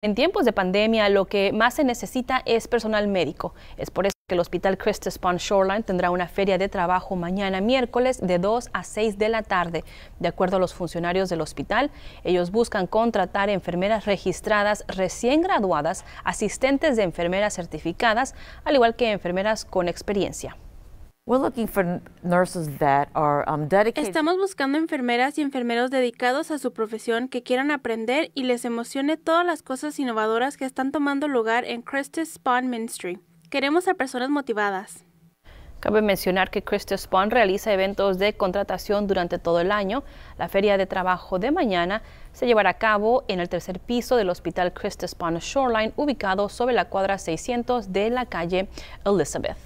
En tiempos de pandemia, lo que más se necesita es personal médico. Es por eso que el Hospital Crest Pond Shoreline tendrá una feria de trabajo mañana miércoles de 2 a 6 de la tarde. De acuerdo a los funcionarios del hospital, ellos buscan contratar enfermeras registradas recién graduadas, asistentes de enfermeras certificadas, al igual que enfermeras con experiencia. Um, Estamos buscando enfermeras y enfermeros dedicados a su profesión que quieran aprender y les emocione todas las cosas innovadoras que están tomando lugar en Christus Spawn Ministry. Queremos a personas motivadas. Cabe mencionar que Christus Spawn realiza eventos de contratación durante todo el año. La feria de trabajo de mañana se llevará a cabo en el tercer piso del Hospital Christus Spawn Shoreline, ubicado sobre la cuadra 600 de la calle Elizabeth.